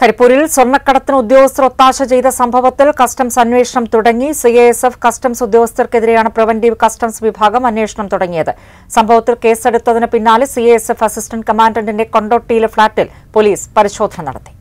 കരിപ്പൂരിൽ സ്വർണ്ണക്കടത്തിന് ഉദ്യോഗസ്ഥർ ഒത്താശ ചെയ്ത സംഭവത്തിൽ കസ്റ്റംസ് അന്വേഷണം തുടങ്ങി സിഐഎസ്എഫ് കസ്റ്റംസ് ഉദ്യോഗസ്ഥർക്കെതിരെയാണ് പ്രവന്റീവ് കസ്റ്റംസ് വിഭാഗം അന്വേഷണം തുടങ്ങിയത് സംഭവത്തിൽ കേസെടുത്തതിന് പിന്നാലെ സിഐഎസ്എഫ് അസിസ്റ്റന്റ് കമാൻഡന്റിന്റെ കൊണ്ടോട്ടിയിലെ ഫ്ളാറ്റിൽ പോലീസ് പരിശോധന നടത്തി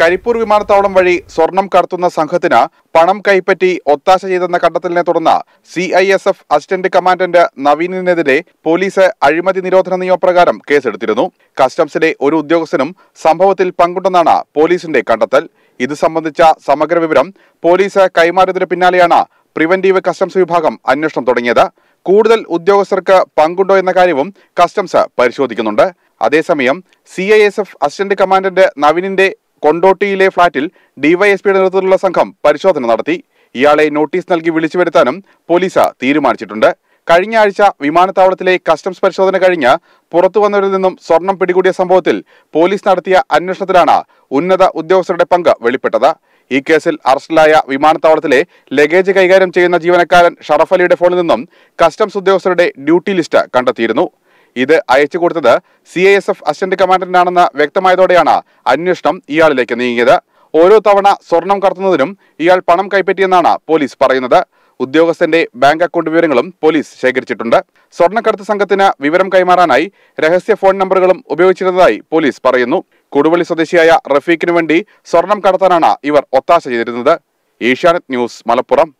കരിപ്പൂർ വിമാനത്താവളം വഴി സ്വർണം കടത്തുന്ന സംഘത്തിന് പണം കൈപ്പറ്റി ഒത്താശ ചെയ്തെന്ന കണ്ടെത്തലിനെ തുടർന്ന് C I S F assistant commandant നവീനിനെതിരെ പോലീസ് അഴിമതി നിരോധന നിയമപ്രകാരം കേസെടുത്തിരുന്നു കസ്റ്റംസിലെ ഒരു ഉദ്യോഗസ്ഥനും സംഭവത്തിൽ പങ്കുണ്ടെന്നാണ് പോലീസിന്റെ കണ്ടെത്തൽ ഇത് സംബന്ധിച്ച സമഗ്ര വിവരം പോലീസ് കൈമാറിയതിനു പിന്നാലെയാണ് പ്രിവന്റീവ് കസ്റ്റംസ് വിഭാഗം അന്വേഷണം തുടങ്ങിയത് കൂടുതൽ ഉദ്യോഗസ്ഥർക്ക് പങ്കുണ്ടോ എന്ന കാര്യവും കസ്റ്റംസ് പരിശോധിക്കുന്നുണ്ട് അതേസമയം C I S F assistant commandant നവീനിന്റെ കൊണ്ടോട്ടിയിലെ ഫ്ളാറ്റിൽ ഡിവൈഎസ്പിയുടെ നേതൃത്വത്തിലുള്ള സംഘം പരിശോധന നടത്തി ഇയാളെ നോട്ടീസ് നൽകി വിളിച്ചു വരുത്താനും പോലീസ് തീരുമാനിച്ചിട്ടുണ്ട് കഴിഞ്ഞ ആഴ്ച വിമാനത്താവളത്തിലെ കസ്റ്റംസ് പരിശോധന കഴിഞ്ഞ് വന്നവരിൽ നിന്നും സ്വർണം പിടികൂടിയ സംഭവത്തിൽ പോലീസ് നടത്തിയ അന്വേഷണത്തിലാണ് ഉന്നത ഉദ്യോഗസ്ഥരുടെ പങ്ക് വെളിപ്പെട്ടത് ഈ കേസിൽ അറസ്റ്റിലായ വിമാനത്താവളത്തിലെ ലഗേജ് കൈകാര്യം ചെയ്യുന്ന ജീവനക്കാരൻ ഷറഫലിയുടെ ഫോണിൽ നിന്നും കസ്റ്റംസ് ഉദ്യോഗസ്ഥരുടെ ഡ്യൂട്ടി ലിസ്റ്റ് കണ്ടെത്തിയിരുന്നു ഇത് അയച്ചു കൊടുത്തത് C I S F assistant കമാൻഡന്റാണെന്ന് വ്യക്തമായതോടെയാണ് അന്വേഷണം ഇയാളിലേക്ക് നീങ്ങിയത് ഓരോ തവണ സ്വർണം കടത്തുന്നതിനും ഇയാൾ പണം കൈപ്പറ്റിയെന്നാണ് പോലീസ് പറയുന്നത് ഉദ്യോഗസ്ഥന്റെ ബാങ്ക് അക്കൗണ്ട് വിവരങ്ങളും പോലീസ് ശേഖരിച്ചിട്ടുണ്ട് സ്വർണ്ണക്കടത്ത് സംഘത്തിന് വിവരം കൈമാറാനായി രഹസ്യ ഫോൺ നമ്പറുകളും ഉപയോഗിച്ചിരുന്നതായി പോലീസ് പറയുന്നു കൊടുവള്ളി സ്വദേശിയായ റഫീഖിനു വേണ്ടി സ്വർണം കടത്താനാണ് ഇവർ ഒത്താശ ചെയ്തിരുന്നത് ഏഷ്യാനെറ്റ് ന്യൂസ് മലപ്പുറം